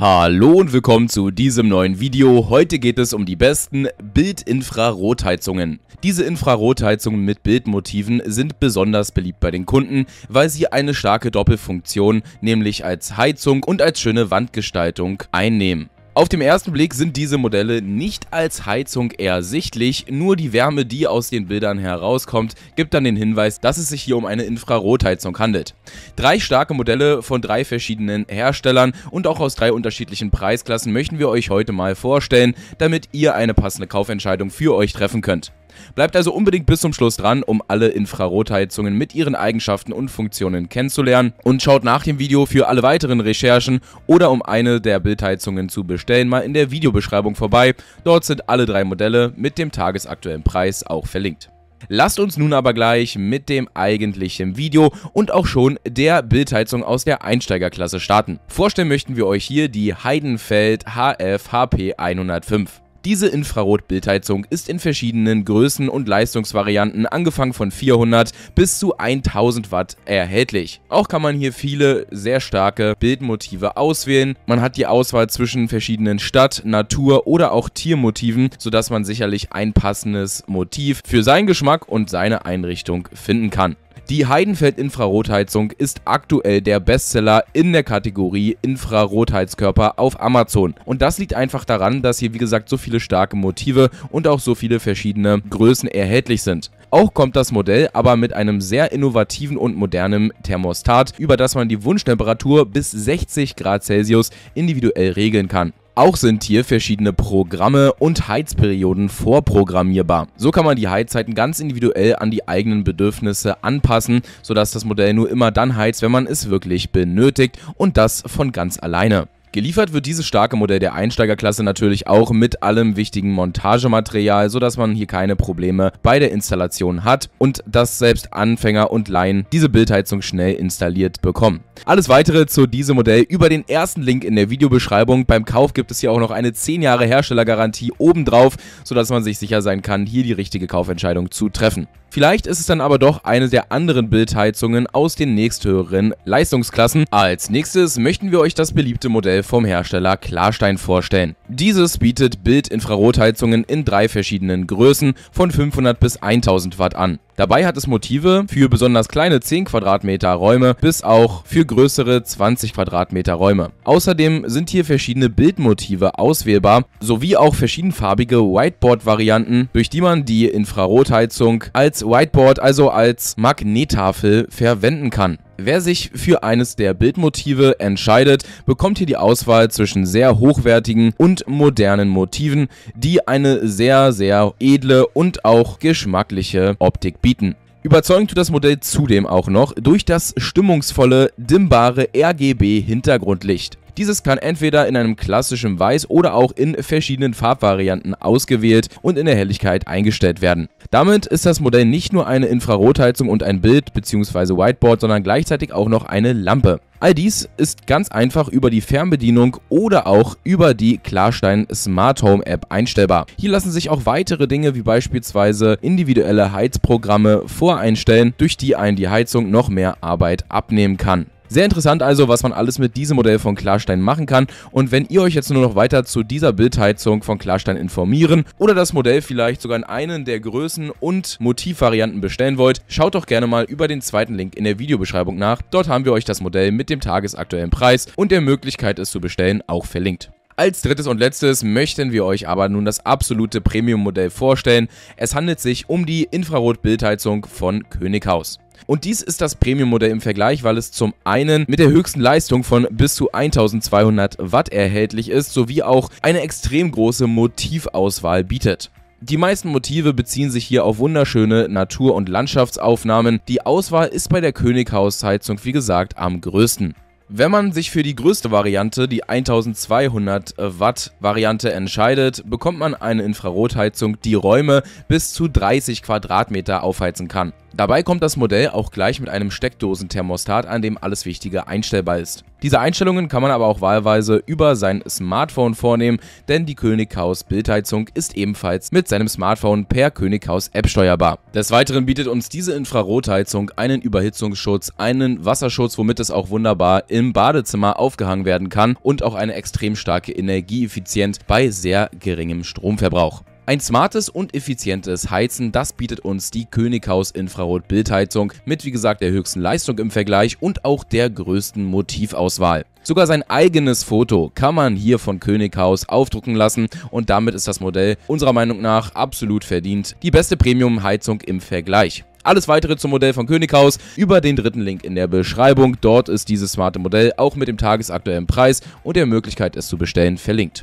Hallo und willkommen zu diesem neuen Video. Heute geht es um die besten Bildinfrarotheizungen. Diese Infrarotheizungen mit Bildmotiven sind besonders beliebt bei den Kunden, weil sie eine starke Doppelfunktion, nämlich als Heizung und als schöne Wandgestaltung, einnehmen. Auf dem ersten Blick sind diese Modelle nicht als Heizung ersichtlich, nur die Wärme, die aus den Bildern herauskommt, gibt dann den Hinweis, dass es sich hier um eine Infrarotheizung handelt. Drei starke Modelle von drei verschiedenen Herstellern und auch aus drei unterschiedlichen Preisklassen möchten wir euch heute mal vorstellen, damit ihr eine passende Kaufentscheidung für euch treffen könnt. Bleibt also unbedingt bis zum Schluss dran, um alle Infrarotheizungen mit ihren Eigenschaften und Funktionen kennenzulernen und schaut nach dem Video für alle weiteren Recherchen oder um eine der Bildheizungen zu bestellen mal in der Videobeschreibung vorbei. Dort sind alle drei Modelle mit dem tagesaktuellen Preis auch verlinkt. Lasst uns nun aber gleich mit dem eigentlichen Video und auch schon der Bildheizung aus der Einsteigerklasse starten. Vorstellen möchten wir euch hier die Heidenfeld HF HP 105. Diese Infrarotbildheizung ist in verschiedenen Größen und Leistungsvarianten angefangen von 400 bis zu 1000 Watt erhältlich. Auch kann man hier viele sehr starke Bildmotive auswählen. Man hat die Auswahl zwischen verschiedenen Stadt-, Natur- oder auch Tiermotiven, sodass man sicherlich ein passendes Motiv für seinen Geschmack und seine Einrichtung finden kann. Die Heidenfeld Infrarotheizung ist aktuell der Bestseller in der Kategorie Infrarotheizkörper auf Amazon. Und das liegt einfach daran, dass hier wie gesagt so viele starke Motive und auch so viele verschiedene Größen erhältlich sind. Auch kommt das Modell aber mit einem sehr innovativen und modernen Thermostat, über das man die Wunschtemperatur bis 60 Grad Celsius individuell regeln kann. Auch sind hier verschiedene Programme und Heizperioden vorprogrammierbar. So kann man die Heizzeiten ganz individuell an die eigenen Bedürfnisse anpassen, sodass das Modell nur immer dann heizt, wenn man es wirklich benötigt und das von ganz alleine. Geliefert wird dieses starke Modell der Einsteigerklasse natürlich auch mit allem wichtigen Montagematerial, sodass man hier keine Probleme bei der Installation hat und dass selbst Anfänger und Laien diese Bildheizung schnell installiert bekommen. Alles weitere zu diesem Modell über den ersten Link in der Videobeschreibung. Beim Kauf gibt es hier auch noch eine 10 Jahre Herstellergarantie obendrauf, sodass man sich sicher sein kann, hier die richtige Kaufentscheidung zu treffen. Vielleicht ist es dann aber doch eine der anderen Bildheizungen aus den nächsthöheren Leistungsklassen. Als nächstes möchten wir euch das beliebte Modell vom Hersteller Klarstein vorstellen. Dieses bietet Bildinfrarotheizungen in drei verschiedenen Größen von 500 bis 1000 Watt an. Dabei hat es Motive für besonders kleine 10 Quadratmeter Räume bis auch für größere 20 Quadratmeter Räume. Außerdem sind hier verschiedene Bildmotive auswählbar, sowie auch verschiedenfarbige Whiteboard-Varianten, durch die man die Infrarotheizung als Whiteboard, also als Magnettafel, verwenden kann. Wer sich für eines der Bildmotive entscheidet, bekommt hier die Auswahl zwischen sehr hochwertigen und modernen Motiven, die eine sehr, sehr edle und auch geschmackliche Optik bieten. Überzeugend tut das Modell zudem auch noch durch das stimmungsvolle, dimmbare RGB-Hintergrundlicht. Dieses kann entweder in einem klassischen Weiß oder auch in verschiedenen Farbvarianten ausgewählt und in der Helligkeit eingestellt werden. Damit ist das Modell nicht nur eine Infrarotheizung und ein Bild bzw. Whiteboard, sondern gleichzeitig auch noch eine Lampe. All dies ist ganz einfach über die Fernbedienung oder auch über die Klarstein Smart Home App einstellbar. Hier lassen sich auch weitere Dinge wie beispielsweise individuelle Heizprogramme voreinstellen, durch die einen die Heizung noch mehr Arbeit abnehmen kann. Sehr interessant also, was man alles mit diesem Modell von Klarstein machen kann und wenn ihr euch jetzt nur noch weiter zu dieser Bildheizung von Klarstein informieren oder das Modell vielleicht sogar in einen der Größen und Motivvarianten bestellen wollt, schaut doch gerne mal über den zweiten Link in der Videobeschreibung nach. Dort haben wir euch das Modell mit dem tagesaktuellen Preis und der Möglichkeit es zu bestellen auch verlinkt. Als drittes und letztes möchten wir euch aber nun das absolute Premium-Modell vorstellen. Es handelt sich um die Infrarot-Bildheizung von Könighaus. Und dies ist das Premium-Modell im Vergleich, weil es zum einen mit der höchsten Leistung von bis zu 1200 Watt erhältlich ist, sowie auch eine extrem große Motivauswahl bietet. Die meisten Motive beziehen sich hier auf wunderschöne Natur- und Landschaftsaufnahmen. Die Auswahl ist bei der Könighaussheizung wie gesagt am größten. Wenn man sich für die größte Variante, die 1200 äh, Watt Variante entscheidet, bekommt man eine Infrarotheizung, die Räume bis zu 30 Quadratmeter aufheizen kann. Dabei kommt das Modell auch gleich mit einem Steckdosenthermostat, an dem alles Wichtige einstellbar ist. Diese Einstellungen kann man aber auch wahlweise über sein Smartphone vornehmen, denn die König Haus Bildheizung ist ebenfalls mit seinem Smartphone per König Haus App steuerbar. Des Weiteren bietet uns diese Infrarotheizung einen Überhitzungsschutz, einen Wasserschutz, womit es auch wunderbar im Badezimmer aufgehangen werden kann und auch eine extrem starke Energieeffizienz bei sehr geringem Stromverbrauch. Ein smartes und effizientes Heizen, das bietet uns die Könighaus Infrarot Bildheizung mit wie gesagt der höchsten Leistung im Vergleich und auch der größten Motivauswahl. Sogar sein eigenes Foto kann man hier von Könighaus aufdrucken lassen und damit ist das Modell unserer Meinung nach absolut verdient die beste Premium-Heizung im Vergleich. Alles weitere zum Modell von Könighaus über den dritten Link in der Beschreibung. Dort ist dieses smarte Modell auch mit dem tagesaktuellen Preis und der Möglichkeit es zu bestellen verlinkt.